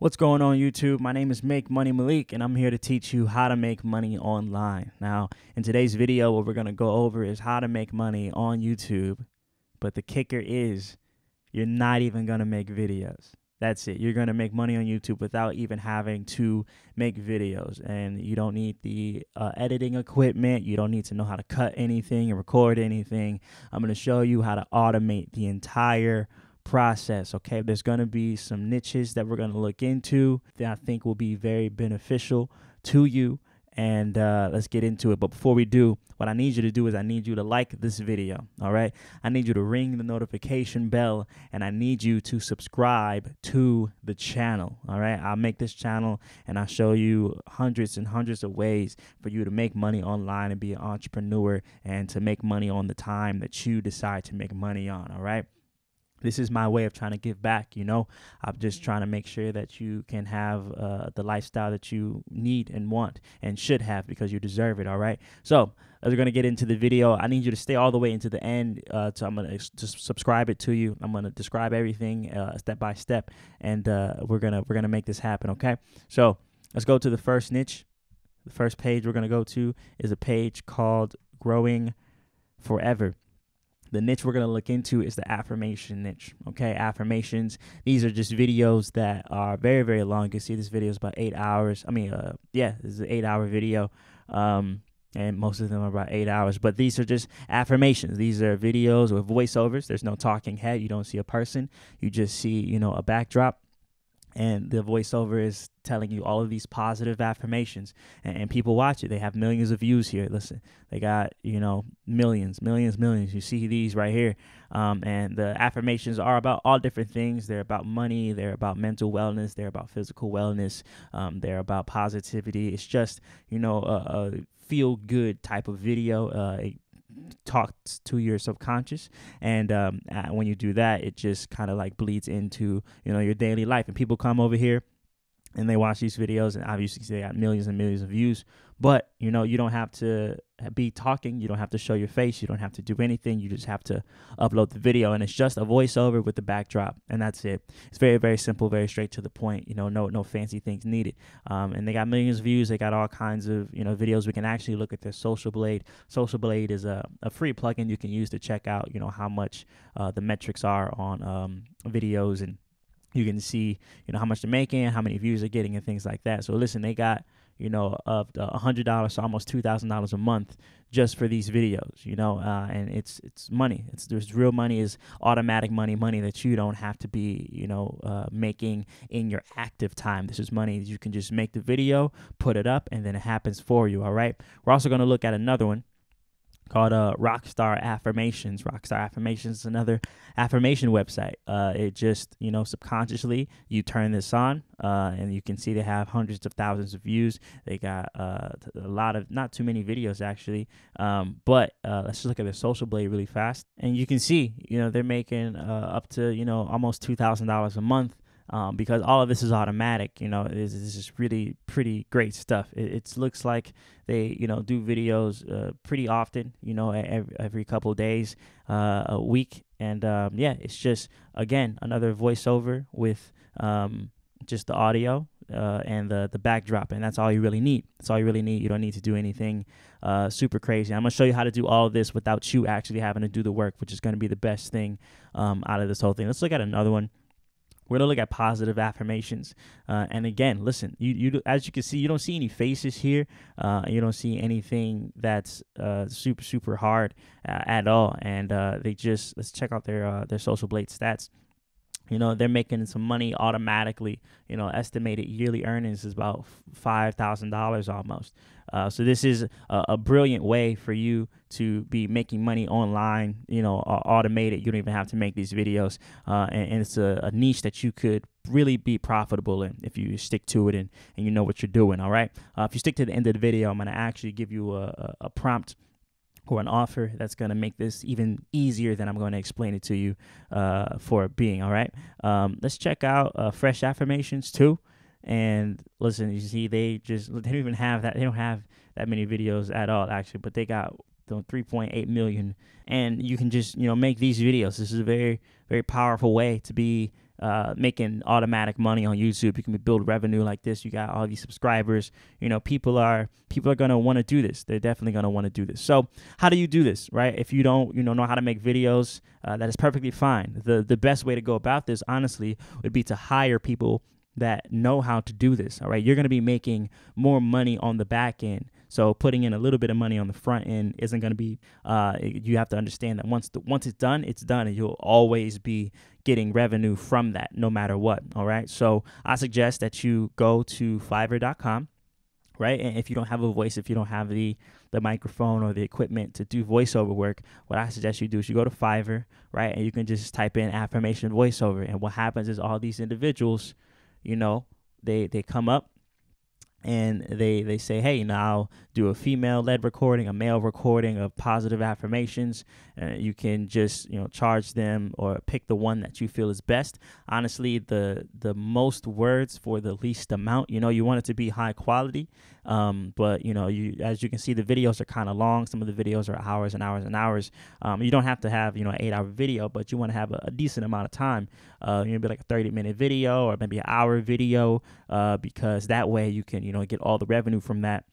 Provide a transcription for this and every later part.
What's going on YouTube? My name is Make Money Malik and I'm here to teach you how to make money online. Now, in today's video, what we're going to go over is how to make money on YouTube. But the kicker is you're not even going to make videos. That's it. You're going to make money on YouTube without even having to make videos. And you don't need the uh, editing equipment. You don't need to know how to cut anything or record anything. I'm going to show you how to automate the entire process. Okay, there's going to be some niches that we're going to look into that I think will be very beneficial to you. And uh, let's get into it. But before we do, what I need you to do is I need you to like this video. All right. I need you to ring the notification bell and I need you to subscribe to the channel. All right. I'll make this channel and I'll show you hundreds and hundreds of ways for you to make money online and be an entrepreneur and to make money on the time that you decide to make money on. All right this is my way of trying to give back you know i'm just mm-hmm. trying to make sure that you can have uh, the lifestyle that you need and want and should have because you deserve it all right so as we're going to get into the video i need you to stay all the way into the end uh, so i'm going to subscribe it to you i'm going to describe everything uh, step by step and uh, we're going to we're going to make this happen okay so let's go to the first niche the first page we're going to go to is a page called growing forever the niche we're going to look into is the affirmation niche. Okay, affirmations. These are just videos that are very, very long. You can see this video is about eight hours. I mean, uh, yeah, this is an eight hour video. Um, and most of them are about eight hours. But these are just affirmations. These are videos with voiceovers. There's no talking head. You don't see a person. You just see, you know, a backdrop and the voiceover is telling you all of these positive affirmations and, and, people watch it they have millions of views here listen they got you know millions millions millions you see these right here um, and the affirmations are about all different things they're about money they're about mental wellness they're about physical wellness um, they're about positivity it's just you know a, a feel good type of video uh, it talk to your subconscious and um, uh, when you do that it just kind of like bleeds into you know your daily life and people come over here and they watch these videos and obviously they got millions and millions of views but you know you don't have to be talking you don't have to show your face you don't have to do anything you just have to upload the video and it's just a voiceover with the backdrop and that's it it's very very simple very straight to the point you know no no fancy things needed um, and they got millions of views they got all kinds of you know videos we can actually look at their social blade social blade is a, a free plugin you can use to check out you know how much uh, the metrics are on um, videos and you can see you know how much they're making how many views they're getting and things like that so listen they got you know of a hundred dollars so almost two thousand dollars a month just for these videos you know uh, and it's it's money it's there's real money is automatic money money that you don't have to be you know uh, making in your active time this is money you can just make the video put it up and then it happens for you all right we're also going to look at another one called uh, Rockstar Affirmations. Rockstar Affirmations is another affirmation website. Uh, it just, you know, subconsciously you turn this on uh, and you can see they have hundreds of thousands of views. They got uh, a lot of, not too many videos actually, um, but uh, let's just look at their social blade really fast. And you can see, you know, they're making uh, up to, you know, almost $2,000 a month um, because all of this is automatic. You know, this is just really pretty great stuff. It, it, looks like they, you know, do videos uh, pretty often. You know, every, every couple days, uh, a week, and um, yeah, it's just again another voiceover with um, just the audio. Uh, and the the backdrop, and that's all you really need. That's all you really need. You don't need to do anything uh, super crazy. I'm gonna show you how to do all of this without you actually having to do the work, which is gonna be the best thing um, out of this whole thing. Let's look at another one. We're gonna look at positive affirmations. Uh, and again, listen, you, you as you can see, you don't see any faces here. Uh, you don't see anything that's uh, super super hard uh, at all. And uh, they just let's check out their uh, their social blade stats you know they're making some money automatically you know estimated yearly earnings is about $5000 almost uh, so this is a, a, brilliant way for you to be making money online you know automated you don't even have to make these videos uh, and, and, it's a, a, niche that you could really be profitable in if you stick to it and, and you know what you're doing all right uh, if you stick to the end of the video i'm going to actually give you a, a prompt or an offer that's going to make this even easier than I'm going to explain it to you uh, for being. All right. Um, let's check out uh, fresh affirmations too. And listen, you see, they just they don't even have that. They don't have that many videos at all, actually. But they got 3.8 million, and you can just you know make these videos. This is a very very powerful way to be uh, making automatic money on YouTube. You can build revenue like this. You got all these subscribers. You know, people are people are gonna want to do this. They're definitely gonna want to do this. So how do you do this, right? If you don't, you know, know how to make videos, uh, that is perfectly fine. the The best way to go about this, honestly, would be to hire people that know how to do this. All right. You're going to be making more money on the back end. So putting in a little bit of money on the front end isn't going to be. Uh, you have to understand that once the, once it's done, it's done, and you'll always be getting revenue from that, no matter what. All right. So I suggest that you go to Fiverr.com, right? And if you don't have a voice, if you don't have the the microphone or the equipment to do voiceover work, what I suggest you do is you go to Fiverr, right? And you can just type in affirmation voiceover, and what happens is all these individuals you know, they they come up and they they say hey you know i'll do a female led recording a male recording of positive affirmations uh, you can just you know charge them or pick the one that you feel is best honestly the the most words for the least amount you know you want it to be high quality um, but you know you as you can see the videos are kind of long some of the videos are hours and hours and hours um, you don't have to have you know an eight hour video but you want to have a, a, decent amount of time uh, like a 30 minute video or maybe an hour video uh, because that way you can you know, get all the revenue from that.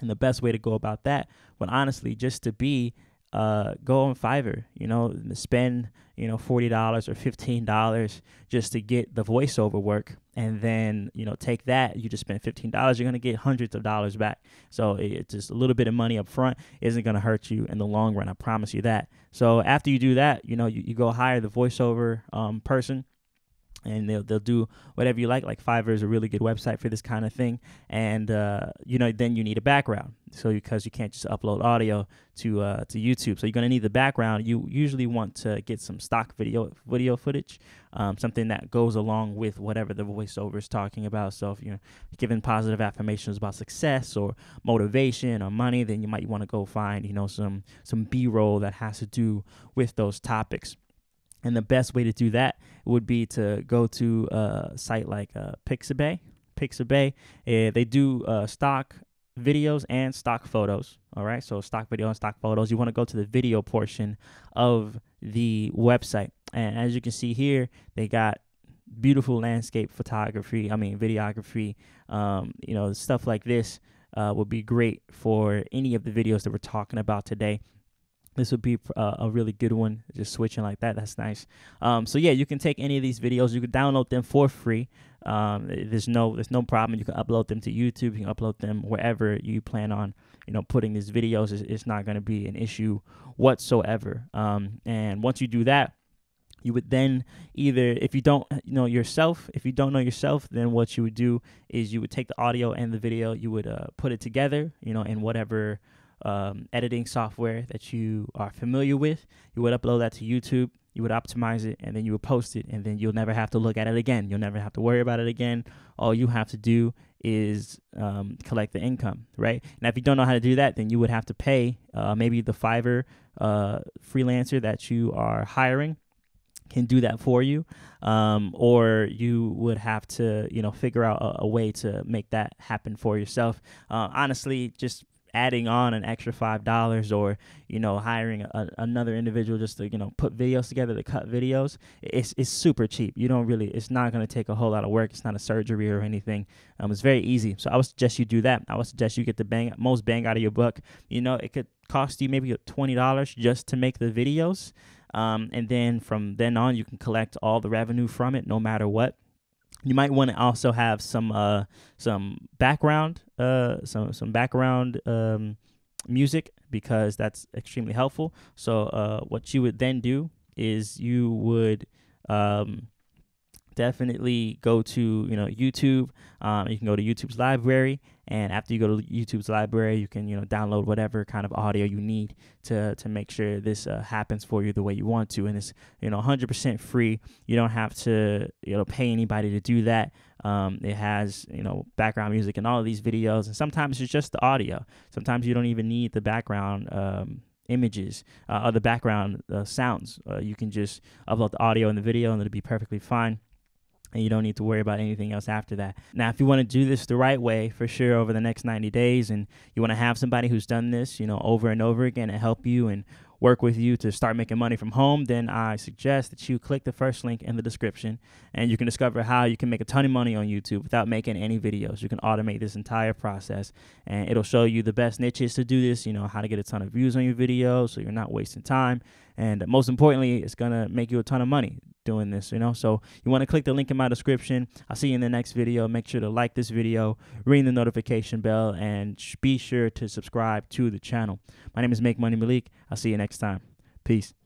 And the best way to go about that But honestly just to be uh, go on Fiverr, you know, spend, you know, $40 or $15 just to get the voiceover work. And then, you know, take that, you just spend $15, you're going to get hundreds of dollars back. So it's just a little bit of money up front isn't going to hurt you in the long run. I promise you that. So after you do that, you know, you, you go hire the voiceover um, person and they'll they'll do whatever you like. Like Fiverr is a really good website for this kind of thing, and uh, you know then you need a background. So because you can't just upload audio to uh, to YouTube, so you're gonna need the background. You usually want to get some stock video video footage, um, something that goes along with whatever the voiceover is talking about. So if you're giving positive affirmations about success or motivation or money, then you might want to go find you know some some B roll that has to do with those topics. And the best way to do that would be to go to a site like uh, Pixabay. Pixabay, uh, they do uh, stock videos and stock photos. All right, so stock video and stock photos. You want to go to the video portion of the website, and as you can see here, they got beautiful landscape photography. I mean, videography. Um, you know, stuff like this uh, would be great for any of the videos that we're talking about today this would be uh, a really good one just switching like that that's nice um, so yeah you can take any of these videos you can download them for free um, there's no there's no problem you can upload them to youtube you can upload them wherever you plan on you know putting these videos it's, it's not going to be an issue whatsoever um, and once you do that you would then either if you don't know yourself if you don't know yourself then what you would do is you would take the audio and the video you would uh, put it together you know in whatever um, editing software that you are familiar with. You would upload that to YouTube, you would optimize it, and then you would post it, and then you'll never have to look at it again. You'll never have to worry about it again. All you have to do is um, collect the income, right? Now, if you don't know how to do that, then you would have to pay uh, maybe the Fiverr uh, freelancer that you are hiring can do that for you um, or you would have to you know figure out a, a way to make that happen for yourself uh, honestly just adding on an extra five dollars or you know hiring a, another individual just to you know put videos together to cut videos it's it's super cheap you don't really it's not going to take a whole lot of work it's not a surgery or anything um, it's very easy so i would suggest you do that i would suggest you get the bang most bang out of your buck you know it could cost you maybe twenty dollars just to make the videos um, and then from then on you can collect all the revenue from it no matter what you might want to also have some uh, some background uh, some some background um, music because that's extremely helpful. So uh, what you would then do is you would um, definitely go to you know YouTube. Um, you can go to YouTube's library, and after you go to YouTube's library, you can you know download whatever kind of audio you need to to make sure this uh, happens for you the way you want to, and it's you know 100% free. You don't have to you know pay anybody to do that. Um, it has you know background music in all of these videos, and sometimes it's just the audio. Sometimes you don't even need the background. Um, images uh, or the background uh, sounds. Uh, you can just upload the audio and the video, and it'll be perfectly fine and you don't need to worry about anything else after that. Now, if you want to do this the right way, for sure, over the next 90 days, and you want to have somebody who's done this, you know, over and over again to help you and work with you to start making money from home, then I suggest that you click the first link in the description and you can discover how you can make a ton of money on YouTube without making any videos. You can automate this entire process and it'll show you the best niches to do this, you know, how to get a ton of views on your videos so you're not wasting time. And most importantly, it's gonna make you a ton of money doing this, you know? So you want to click the link in my description. I'll see you in the next video. Make sure to like this video, ring the notification bell, and be sure to subscribe to the channel. My name is Make Money Malik. I'll see you next time. Peace.